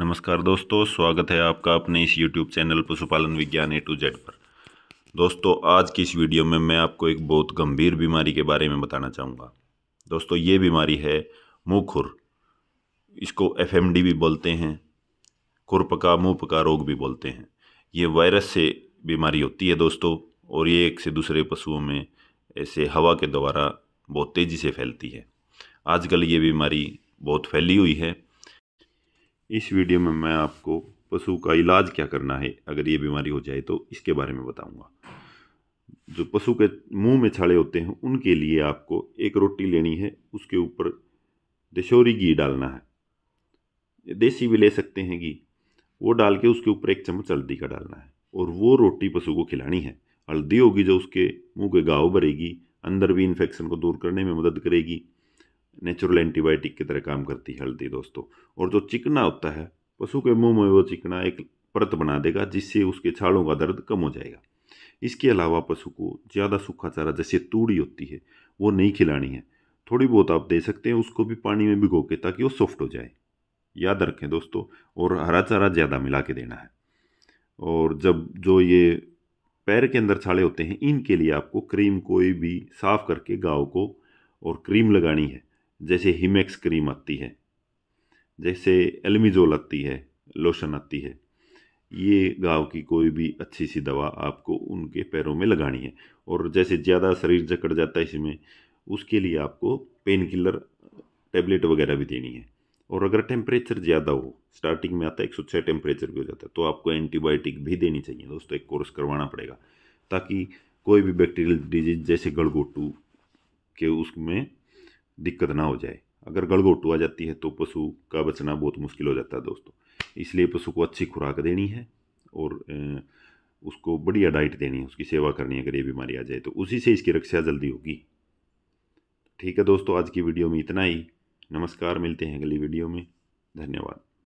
नमस्कार दोस्तों स्वागत है आपका अपने इस यूट्यूब चैनल पशुपालन विज्ञान ए टू जेड पर दोस्तों आज की इस वीडियो में मैं आपको एक बहुत गंभीर बीमारी के बारे में बताना चाहूँगा दोस्तों ये बीमारी है मुँह खुर इसको एफ भी बोलते हैं खुरपका मुँह पका रोग भी बोलते हैं ये वायरस से बीमारी होती है दोस्तों और ये एक से दूसरे पशुओं में ऐसे हवा के द्वारा बहुत तेज़ी से फैलती है आजकल ये बीमारी बहुत फैली हुई है इस वीडियो में मैं आपको पशु का इलाज क्या करना है अगर ये बीमारी हो जाए तो इसके बारे में बताऊंगा जो पशु के मुंह में छाले होते हैं उनके लिए आपको एक रोटी लेनी है उसके ऊपर दशहरी घी डालना है देसी भी ले सकते हैं घी वो डाल के उसके ऊपर एक चम्मच हल्दी का डालना है और वो रोटी पशु को खिलानी है हल्दी होगी जो उसके मुँह के गाँव भरेगी अंदर भी इन्फेक्शन को दूर करने में मदद करेगी नेचुरल एंटीबायोटिक की तरह काम करती है हल्दी दोस्तों और जो चिकना होता है पशु के मुंह में वो चिकना एक परत बना देगा जिससे उसके छालों का दर्द कम हो जाएगा इसके अलावा पशु को ज़्यादा सूखा चारा जैसे तूड़ी होती है वो नहीं खिलानी है थोड़ी बहुत आप दे सकते हैं उसको भी पानी में भिगो के ताकि वो सॉफ्ट हो जाए याद रखें दोस्तों और हरा चारा ज़्यादा मिला के देना है और जब जो ये पैर के अंदर छाले होते हैं इनके लिए आपको क्रीम कोई भी साफ़ करके गाव को और क्रीम लगानी है जैसे हिमेक्स क्रीम आती है जैसे एलमिजोल आती है लोशन आती है ये गाँव की कोई भी अच्छी सी दवा आपको उनके पैरों में लगानी है और जैसे ज़्यादा शरीर जकड़ जाता है इसमें उसके लिए आपको पेन किलर टेबलेट वगैरह भी देनी है और अगर टेम्परेचर ज़्यादा हो स्टार्टिंग में आता है एक सौ छः टेम्परेचर भी हो जाता है तो आपको एंटीबायोटिक भी देनी चाहिए दोस्तों एक कोर्स करवाना पड़ेगा ताकि कोई भी बैक्टीरियल डिजीज जैसे गड़गोटू के उसमें दिक्कत ना हो जाए अगर गड़गोटू आ जाती है तो पशु का बचना बहुत मुश्किल हो जाता है दोस्तों इसलिए पशु को अच्छी खुराक देनी है और उसको बढ़िया डाइट देनी है उसकी सेवा करनी है अगर ये बीमारी आ जाए तो उसी से इसकी रक्षा जल्दी होगी ठीक है दोस्तों आज की वीडियो में इतना ही नमस्कार मिलते हैं अगली वीडियो में धन्यवाद